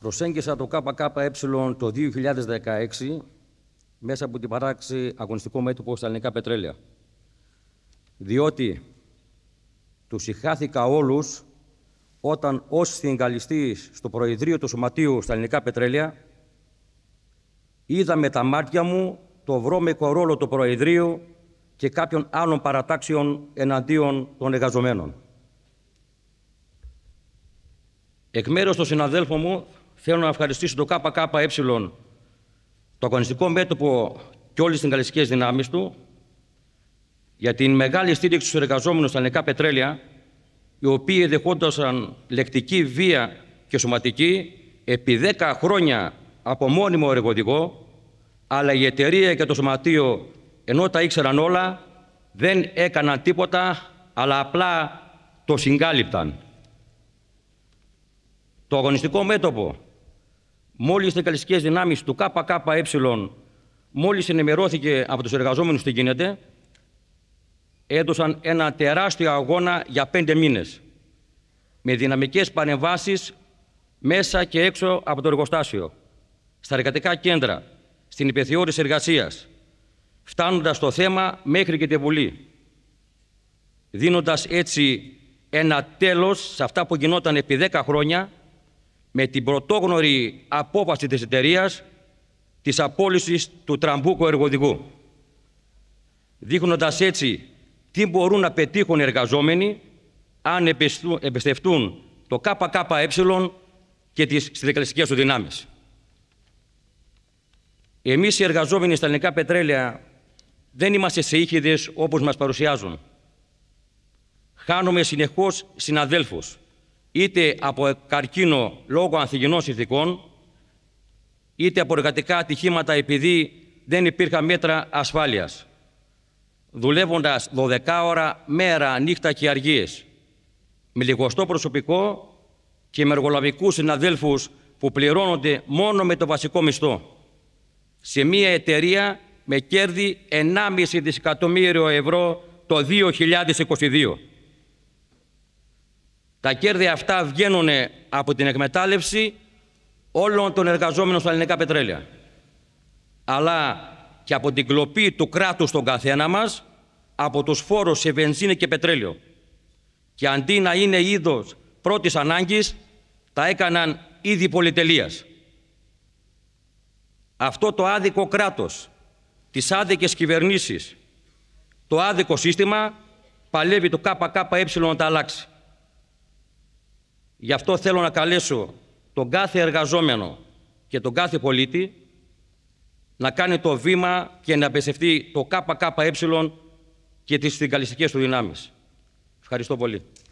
Προσέγγισα το ΚΚΕ το 2016 μέσα από την παράξη αγωνιστικό μέτωπο στα ελληνικά πετρέλαια. Διότι τους συχάθηκα όλους όταν ως συγκαλιστής στο Προεδρείο του Σωματείου στα ελληνικά πετρέλαια είδα με τα μάτια μου το βρώμικο ρόλο του Προεδρείου και κάποιων άλλων παρατάξεων εναντίον των εργαζομένων. Εκ μέρους των συναδέλφων μου θέλω να ευχαριστήσω το ΚΚΕ, το αγωνιστικό μέτωπο και όλες τις δυνάμεις του για την μεγάλη στήριξη στους εργαζόμενους στα ελληνικά πετρέλαια, οι οποίοι δεχόντουσαν λεκτική βία και σωματική επί 10 χρόνια από μόνιμο εργοδικό, αλλά η εταιρεία και το σωματείο, ενώ τα ήξεραν όλα, δεν έκαναν τίποτα, αλλά απλά το συγκάλυπταν. Το αγωνιστικό μέτωπο Μόλις οι θεκαλιστικέ δυνάμεις του ΚΚΕ μόλις ενημερώθηκε από τους εργαζόμενους τι γίνεται, έδωσαν ένα τεράστιο αγώνα για πέντε μήνες με δυναμικές παρεμβάσεις μέσα και έξω από το εργοστάσιο, στα εργατικά κέντρα, στην υπεθεώρηση εργασίας, φτάνοντας στο θέμα μέχρι και τη Βουλή, δίνοντας έτσι ένα τέλος σε αυτά που γινόταν επί 10 χρόνια με την πρωτόγνωρη απόφαση της εταιρείας της απόλυσης του Τραμπούκου εργοδικού, δείχνοντας έτσι τι μπορούν να πετύχουν οι εργαζόμενοι αν εμπιστευτούν το ΚΚΕ και τις συνδικαλιστικές τους δυνάμεις. Εμείς οι εργαζόμενοι στα ελληνικά πετρέλαια δεν είμαστε σε όπως μας παρουσιάζουν. Χάνουμε συνεχώς συναδέλφους είτε από καρκίνο λόγω ανθυγινών συνθηκών, είτε από εργατικά ατυχήματα επειδή δεν υπήρχαν μέτρα ασφάλειας, δουλεύοντας 12 ώρα μέρα, νύχτα και αργίες, με λιγοστό προσωπικό και με εργολαβικούς συναδέλφους που πληρώνονται μόνο με το βασικό μισθό. Σε μία εταιρεία με κέρδη 1,5 δισεκατομμύριο ευρώ το 2022. Τα κέρδη αυτά βγαίνουν από την εκμετάλλευση όλων των εργαζόμενων στα ελληνικά πετρέλαια. Αλλά και από την κλοπή του κράτους στον καθένα μας, από τους φόρους σε βενζίνη και πετρέλαιο. Και αντί να είναι είδος πρώτης ανάγκης, τα έκαναν είδη πολυτελείας. Αυτό το άδικο κράτος, τις άδικες κυβερνήσεις, το άδικο σύστημα παλεύει το ΚΚΕ να τα αλλάξει. Γι' αυτό θέλω να καλέσω τον κάθε εργαζόμενο και τον κάθε πολίτη να κάνει το βήμα και να εμπιστευτεί το ΚΚΕ και τις συγκαλιστικές του δυνάμεις. Ευχαριστώ πολύ.